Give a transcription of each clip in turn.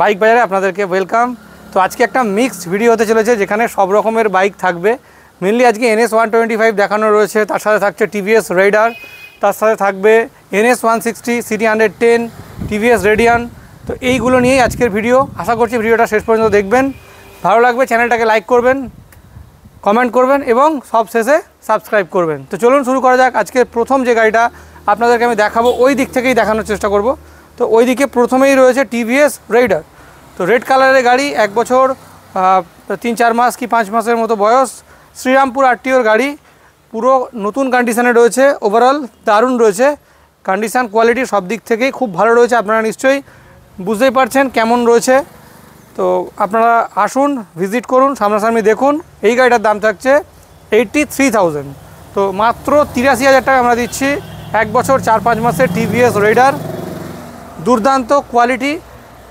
bike বাজারে আপনাদেরকে welcome তো আজকে একটা মিক্সড ভিডিও হতে চলেছে যেখানে সব রকমের বাইক থাকবে মেনলি আজকে এনএস ওয়ান টোয়েন্টি ফাইভ দেখানো রয়েছে তার সাথে থাকছে টিভিএস রেডার তার সাথে থাকবে NS one sixty CT hundred ten TVS Radeon তো এইগুলো নিয়েই আজকের ভিডিও আশা করছি ভিডিওটা শেষ পর্যন্ত দেখবেন ভালো লাগবে চ্যানেলটাকে লাইক করবেন কমেন্ট করবেন এবং সব শেষে সাবস্ক্রাইব করবেন তো চলুন শুরু করা যাক আজকে প্রথম যে গাড়িটা আপনাদেরকে আমি দেখাবো ওই দিক থেকেই দেখানোর চেষ্টা করব তো ওই দিকে প্রথমেই রয়েছে টিভিএস রেডার তো রেড কালারের গাড়ি এক বছর তিন চার মাস কি পাঁচ মাসের মতো বয়স শ্রীরামপুর আরটিওর গাড়ি পুরো নতুন কন্ডিশানে রয়েছে ওভারঅল দারুণ রয়েছে কন্ডিশান কোয়ালিটি সব দিক থেকেই খুব ভালো রয়েছে আপনারা নিশ্চয়ই বুঝতেই পারছেন কেমন রয়েছে তো আপনারা আসুন ভিজিট করুন সামনাসামনি দেখুন এই গাড়িটার দাম থাকছে এইটটি থ্রি থাউজেন্ড তো মাত্র তিরাশি হাজার টাকা আমরা দিচ্ছি এক বছর চার পাঁচ মাসের টিভিএস রেডার দুর্দান্ত কোয়ালিটি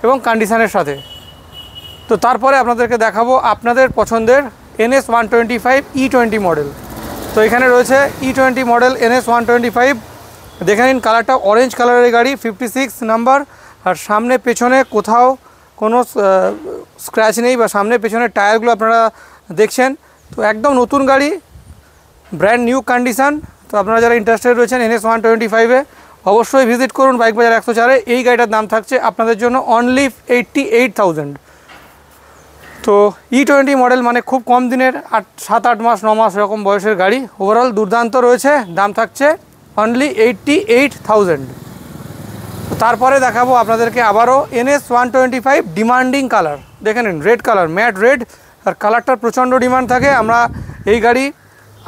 এবং কন্ডিশনের সাথে তো তারপরে আপনাদেরকে দেখাবো আপনাদের পছন্দের NS one twenty five E twenty model তো এখানে রয়েছে E twenty model NS one twenty five দেখে নিন কালারটা অরেঞ্জ কালারের গাড়ি ফিফটি সিক্স নাম্বার আর সামনে পেছনে কোথাও কোনো স্ক্র্যাচ নেই বা সামনে পেছনে টায়ারগুলো আপনারা দেখছেন তো একদম নতুন গাড়ি ব্র্যান্ড নিউ কন্ডিশান তো আপনারা যারা ইন্টারেস্টেড রয়েছেন এনএস ওয়ান টোয়েন্টি ফাইভে অবশ্যই ভিজিট করুন বাইক বাজার একশো চারে এই গাড়িটার দাম থাকছে আপনাদের জন্য অনলি এইটটি এইট থাউজেন্ড তো ই টোয়েন্টি মডেল মানে খুব কম দিনের আট সাত আট মাস ন মাস এরকম বয়সের গাড়ি ওভারঅল দুর্দান্ত রয়েছে দাম থাকছে অনলি এইটটি এইট থাউজেন্ড তারপরে দেখাবো আপনাদেরকে আবারও NS one twenty five demanding colour দেখে নিন রেড কালার ম্যাট রেড আর কালারটার প্রচণ্ড ডিমান্ড থাকে আমরা এই গাড়ি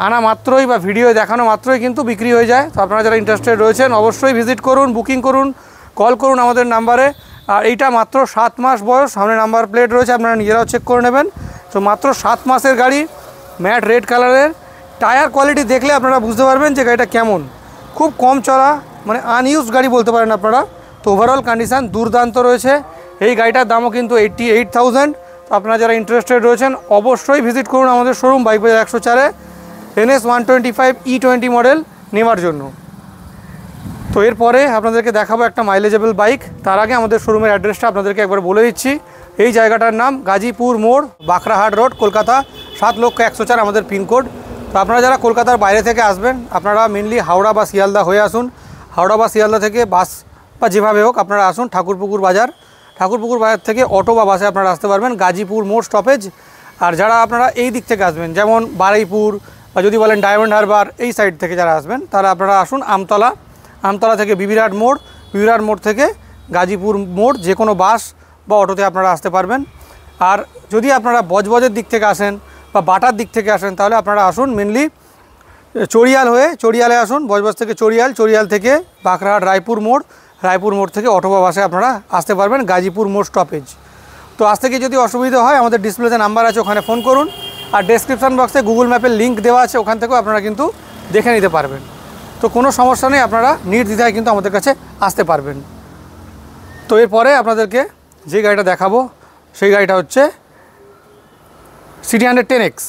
আনা মাত্রই বা ভিডিও দেখানো মাত্রই কিন্তু বিক্রি হয়ে যায় তো আপনারা যারা ইন্টারেস্টেড রয়েছেন অবশ্যই ভিজিট করুন বুকিং করুন কল করুন আমাদের নাম্বারে আর এইটা মাত্র সাত মাস বয়স সামনে নাম্বার প্লেট রয়েছে আপনারা নিজেরাও চেক করে নেবেন তো মাত্র সাত মাসের গাড়ি ম্যাট রেড কালারের টায়ার কোয়ালিটি দেখলে আপনারা বুঝতে পারবেন যে গাড়িটা কেমন খুব কম চলা মানে আনইউজ গাড়ি বলতে পারেন আপনারা তো ওভারঅল কন্ডিশান দুর্দান্ত রয়েছে এই গাড়িটার দামও কিন্তু এইটটি এইট থাউজেন্ড তো আপনারা যারা ইন্টারেস্টেড রয়েছেন অবশ্যই ভিজিট করুন আমাদের শোরুম বাইক বাজার একশো চারে NS one twenty five E twenty model নেওয়ার জন্য তো এরপরে আপনাদেরকে দেখাবো একটা মাইলেজেবল বাইক তার আগে আমাদের শোরুমের অ্যাড্রেসটা আপনাদেরকে একবার বলে দিচ্ছি এই জায়গাটার নাম গাজীপুর মোড় বাঁকড়াহাট রোড কলকাতা সাত লক্ষ একশো চার আমাদের পিনকোড তো আপনারা যারা কলকাতার বাইরে থেকে আসবেন আপনারা মেনলি হাওড়া বা শিয়ালদা হয়ে আসুন হাওড়া বা শিয়ালদা থেকে বাস বা যেভাবে হোক আপনারা আসুন ঠাকুরপুকুর বাজার ঠাকুরপুকুর বাজার থেকে অটো বা বাসে আপনারা আসতে পারবেন গাজীপুর মোড় স্টপেজ আর যারা আপনারা এই দিক থেকে আসবেন যেমন বারুইপুর বা যদি বলেন ডায়মন্ড হারবার এই সাইড থেকে যারা আসবেন তাহলে আপনারা আসুন আমতলা আমতলা থেকে বিবিরাট মোড় বিবিরাট মোড় থেকে গাজীপুর মোড় যে কোনো বাস বা অটোতে আপনারা আসতে পারবেন আর যদি আপনারা বজবজের দিক থেকে আসেন বা বাটার দিক থেকে আসেন তাহলে আপনারা আসুন মেনলি চড়িয়াল হয়ে চড়িয়ালে আসুন বজবজ থেকে চড়িয়াল চড়িয়াল থেকে বাঁকড়াহাট রায়পুর মোড় রায়পুর মোড় থেকে অটো বা বাসে আপনারা আসতে পারবেন গাজীপুর মোড় স্টপেজ তো আজ থেকে যদি অসুবিধা হয় আমাদের ডিসপ্লেতে নাম্বার আছে ওখানে ফোন করুন আর ডেসক্রিপশান বক্সে গুগল ম্যাপের লিঙ্ক দেওয়া আছে ওখান থেকেও আপনারা কিন্তু দেখে নিতে পারবেন তো কোনো সমস্যা নেই আপনারা নির্দ্বিধায় কিন্তু আমাদের কাছে আসতে পারবেন তো এরপরে আপনাদেরকে যে গাড়িটা দেখাবো সেই গাড়িটা হচ্ছে CT hundred ten X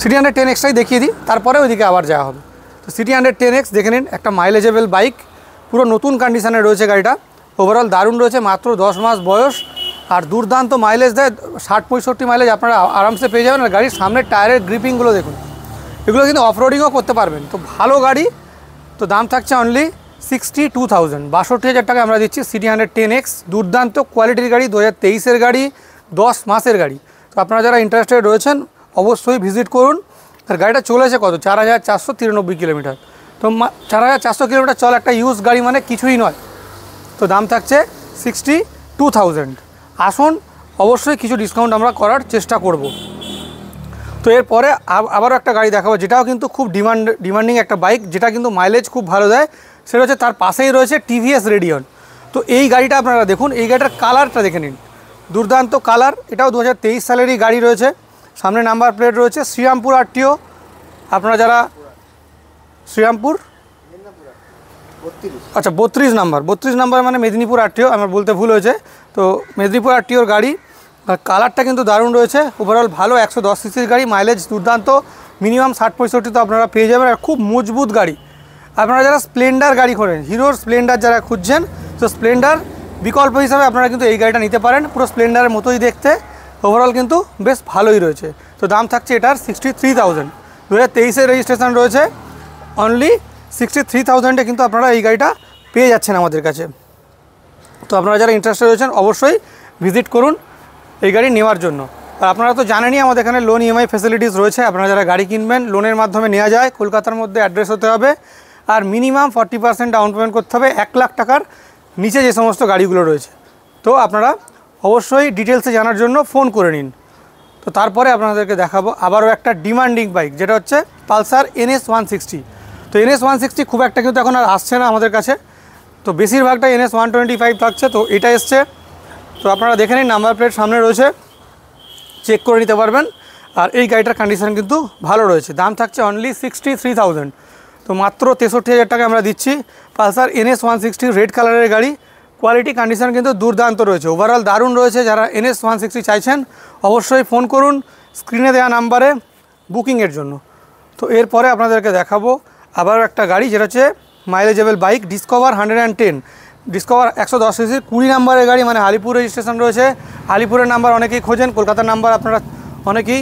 CT hundred ten এক্সটাই দেখিয়ে দিই তারপরে ওইদিকে আবার যাওয়া হবে তো সিটি হান্ড্রেড টেন এক্স দেখে নিন একটা মাইলেজেবল বাইক পুরো নতুন কন্ডিশানে রয়েছে গাড়িটা ওভারঅল দারুণ রয়েছে মাত্র দশ মাস বয়স আর দুর্দান্ত মাইলেজ দেয় ষাট পঁয়ষট্টি মাইলেজ আপনারা আরামসে পেয়ে যাবেন আর গাড়ির সামনের টায়ারের গ্রিপিংগুলো দেখুন এগুলো কিন্তু অফরোডিংও করতে পারবেন তো ভালো গাড়ি তো দাম থাকছে অনলি সিক্সটি টু থাউজেন্ড বাষট্টি হাজার টাকা আমরা দিচ্ছি সিটি হান্ড্রেড টেন এক্স দুর্দান্ত কোয়ালিটির গাড়ি দু হাজার তেইশের গাড়ি দশ মাসের গাড়ি তো আপনারা যারা ইন্টারেস্টেড রয়েছেন অবশ্যই ভিজিট করুন আর গাড়িটা চলেছে কত চার হাজার চারশো তিরানব্বই কিলোমিটার তো চার হাজার চারশো কিলোমিটার চল একটা ইউজ গাড়ি মানে কিছুই নয় তো দাম থাকছে সিক্সটি টু থাউজেন্ড আসুন অবশ্যই কিছু ডিসকাউন্ট আমরা করার চেষ্টা করব তো এরপরে আবারও একটা গাড়ি দেখাবো যেটাও কিন্তু খুব ডিমান্ড ডিমান্ডিং একটা বাইক যেটা কিন্তু মাইলেজ খুব ভালো দেয় সেটা হচ্ছে তার পাশেই রয়েছে টিভিএস রেডিয়ন তো এই গাড়িটা আপনারা দেখুন এই গাড়িটার কালারটা দেখে নিন দুর্দান্ত কালার এটাও দু সালেরই গাড়ি রয়েছে সামনে নাম্বার প্লেট রয়েছে শ্রীরামপুর আরটিও আপনারা যারা শ্রীরামপুর আচ্ছা বত্রিশ নাম্বার বত্রিশ নাম্বার মানে মেদিনীপুর আরটিও আমার বলতে ভুল হয়েছে তো মেদিনীপুর আর টিওর গাড়ি কালারটা কিন্তু দারুণ রয়েছে ওভারঅল ভালো একশো দশ সিসির গাড়ি মাইলেজ দুর্দান্ত মিনিমাম ষাট পঁয়ষট্টি তো আপনারা পেয়ে যাবেন আর খুব মজবুত গাড়ি আপনারা যারা স্প্লেন্ডার গাড়ি করেন হিরোর স্প্লেন্ডার যারা খুঁজছেন তো স্প্লেন্ডার বিকল্প হিসাবে আপনারা কিন্তু এই গাড়িটা নিতে পারেন পুরো স্প্লেন্ডারের মতোই দেখতে ওভারঅল কিন্তু বেশ ভালোই রয়েছে তো দাম থাকছে এটার সিক্সটি থ্রি থাউজেন্ড দু হাজার তেইশে রেজিস্ট্রেশন রয়েছে অনলি সিক্সটি থ্রি থাউজেন্ডে কিন্তু আপনারা এই গাড়িটা পেয়ে যাচ্ছেন আমাদের কাছে তো আপনারা যারা ইন্টারেস্টেড রয়েছেন অবশ্যই ভিজিট করুন এই গাড়ি নেওয়ার জন্য আর আপনারা তো জানেনই আমাদের এখানে লোন ইএমআই ফেসিলিটিস রয়েছে আপনারা যারা গাড়ি কিনবেন লোনের মাধ্যমে নেওয়া যায় কলকাতার মধ্যে অ্যাড্রেস হতে হবে আর minimum forty percent down payment করতে হবে এক লাখ টাকার নিচে যে সমস্ত গাড়িগুলো রয়েছে তো আপনারা অবশ্যই ডিটেলসে জানার জন্য ফোন করে নিন তো তারপরে আপনাদেরকে দেখাবো আবারও একটা ডিমান্ডিং বাইক যেটা হচ্ছে পালসার এনএস ওয়ান সিক্সটি তো এনএস ওয়ান সিক্সটি খুব একটা কিন্তু এখন আর আসছে না আমাদের কাছে তো বেশিরভাগটা এনএস ওয়ান টোয়েন্টি ফাইভ থাকছে তো এটা এসছে তো আপনারা দেখে নিন নাম্বার প্লেট সামনে রয়েছে চেক করে নিতে পারবেন আর এই গাড়িটার কন্ডিশান কিন্তু ভালো রয়েছে দাম থাকছে অনলি সিক্সটি থ্রি থাউজেন্ড তো মাত্র তেষট্টি হাজার টাকা আমরা দিচ্ছি Pulsar NS one sixty red কালারের গাড়ি কোয়ালিটি কন্ডিশান কিন্তু দুর্দান্ত রয়েছে ওভারঅল দারুণ রয়েছে যারা এনএস ওয়ান সিক্সটি চাইছেন অবশ্যই ফোন করুন স্ক্রিনে দেওয়া নাম্বারে বুকিংয়ের জন্য তো এরপরে আপনাদেরকে দেখাবো আবার একটা গাড়ি যেটা হচ্ছে মাইলেজেবল bike Discover hundred and ten Discover একশো দশ সিসির কুড়ি নাম্বারের গাড়ি মানে আলিপুর রেজিস্ট্রেশন রয়েছে আলিপুরের নাম্বার অনেকেই খোঁজেন কলকাতার নাম্বার আপনারা অনেকেই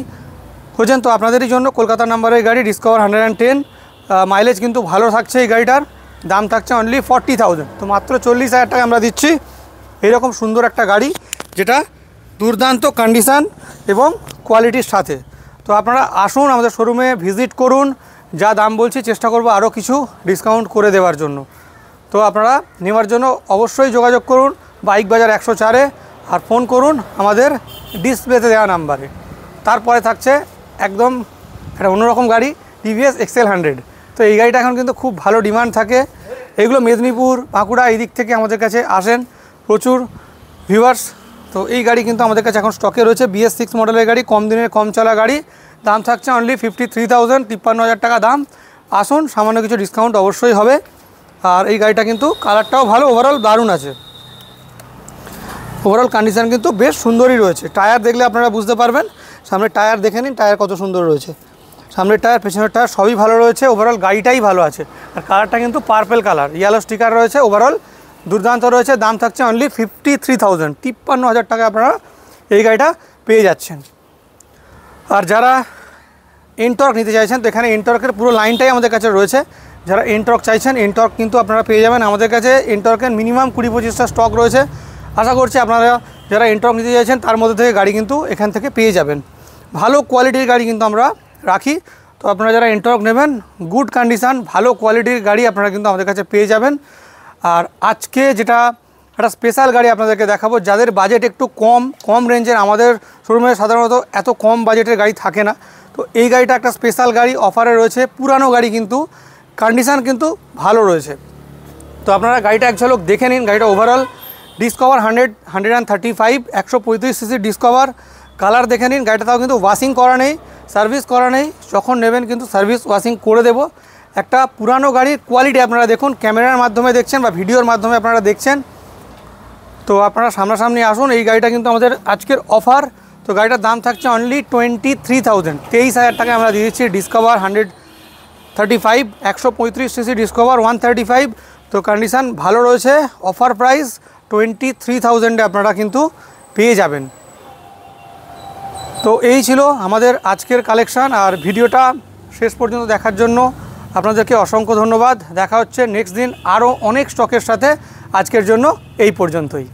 খোঁজেন তো আপনাদেরই জন্য কলকাতার নাম্বারের গাড়ি Discover hundred and ten mileage কিন্তু ভালো থাকছে এই গাড়িটার দাম থাকছে অনলি ফর্টি থাউজেন্ড তো মাত্র চল্লিশ হাজার টাকা আমরা দিচ্ছি এরকম সুন্দর একটা গাড়ি যেটা দুর্দান্ত কন্ডিশান এবং কোয়ালিটির সাথে তো আপনারা আসুন আমাদের শোরুমে ভিজিট করুন যা দাম বলছি চেষ্টা করব আরও কিছু ডিসকাউন্ট করে দেওয়ার জন্য তো আপনারা নেওয়ার জন্য অবশ্যই যোগাযোগ করুন বাইক বাজার একশো চারে আর ফোন করুন আমাদের ডিসপ্লেতে দেওয়া নাম্বারে তারপরে থাকছে একদম একটা অন্যরকম গাড়ি টিভিএস এক্সেল হান্ড্রেড তো এই গাড়িটা এখন কিন্তু খুব ভালো ডিমান্ড থাকে এগুলো মেদিনীপুর বাঁকুড়া এই দিক থেকে আমাদের কাছে আসেন প্রচুর ভিউয়ার্স তো এই গাড়ি কিন্তু আমাদের কাছে এখন স্টকে রয়েছে বিএস সিক্স মডেলের গাড়ি কম দিনের কম চলা গাড়ি দাম থাকছে অনলি ফিফটি থ্রি থাউজেন্ড তিপ্পান্ন হাজার টাকা দাম আসুন সামান্য কিছু ডিসকাউন্ট অবশ্যই হবে আর এই গাড়িটা কিন্তু কালারটাও ভালো ওভারঅল দারুণ আছে ওভারঅল কন্ডিশান কিন্তু বেশ সুন্দরই রয়েছে টায়ার দেখলে আপনারা বুঝতে পারবেন সামনে টায়ার দেখে নিন টায়ার কত সুন্দর রয়েছে সামনের টায়ার পেছনের টায়ার সবই ভালো রয়েছে ওভারঅল গাড়িটাই ভালো আছে আর কালারটা কিন্তু পার্পেল কালার ইয়েলো স্টিকার রয়েছে ওভারঅল দুর্দান্ত রয়েছে দাম থাকছে অনলি ফিফটি থ্রি থাউজেন্ড তিপ্পান্ন হাজার টাকা আপনারা এই গাড়িটা পেয়ে যাচ্ছেন আর যারা এনটর্ক নিতে চাইছেন তো এখানে এনটর্কের পুরো লাইনটাই আমাদের কাছে রয়েছে যারা এনটর্ক চাইছেন এনটর্ক কিন্তু আপনারা পেয়ে যাবেন আমাদের কাছে এনটর্কের মিনিমাম কুড়ি পঁচিশটা স্টক রয়েছে আশা করছি আপনারা যারা এনটর্ক নিতে চাইছেন তার মধ্যে থেকে গাড়ি কিন্তু এখান থেকে পেয়ে যাবেন ভালো কোয়ালিটির গাড়ি কিন্তু আমরা রাখি তো আপনারা যারা এনটর্ক নেবেন গুড কন্ডিশান ভালো কোয়ালিটির গাড়ি আপনারা কিন্তু আমাদের কাছে পেয়ে যাবেন আর আজকে যেটা একটা স্পেশাল গাড়ি আপনাদেরকে দেখাবো যাদের বাজেট একটু কম কম রেঞ্জের আমাদের শোরুমে সাধারণত এত কম বাজেটের গাড়ি থাকে না তো এই গাড়িটা একটা স্পেশাল গাড়ি অফারে রয়েছে পুরানো গাড়ি কিন্তু কন্ডিশান কিন্তু ভালো রয়েছে তো আপনারা গাড়িটা এক ঝলক দেখে নিন গাড়িটা overall Discover hundred hundred and thirty five একশো পঁয়ত্রিশ সিসি ডিসকভার কালার দেখে নিন গাড়িটা তাও কিন্তু ওয়াশিং করা নেই সার্ভিস করা নেই যখন নেবেন কিন্তু সার্ভিস ওয়াশিং করে দেবো একটা পুরানো গাড়ির কোয়ালিটি আপনারা দেখুন ক্যামেরার মাধ্যমে দেখছেন বা ভিডিওর মাধ্যমে আপনারা দেখছেন তো আপনারা সামনাসামনি আসুন এই গাড়িটা কিন্তু আমাদের আজকের অফার তো গাড়িটার দাম থাকছে অনলি টোয়েন্টি থ্রি থাউজেন্ড তেইশ হাজার টাকা আমরা দিয়ে দিচ্ছি ডিসকভার হান্ড্রেড থার্টি ফাইভ একশো পঁয়ত্রিশ CC Discover one thirty five তো কন্ডিশান ভালো রয়েছে অফার প্রাইস টোয়েন্টি থ্রি থাউজেন্ডে আপনারা কিন্তু পেয়ে যাবেন তো এই ছিল আমাদের আজকের কালেকশান আর ভিডিওটা শেষ পর্যন্ত দেখার জন্য আপনাদেরকে অসংখ্য ধন্যবাদ দেখা হচ্ছে নেক্সট দিন আরও অনেক স্টকের সাথে আজকের জন্য এই পর্যন্তই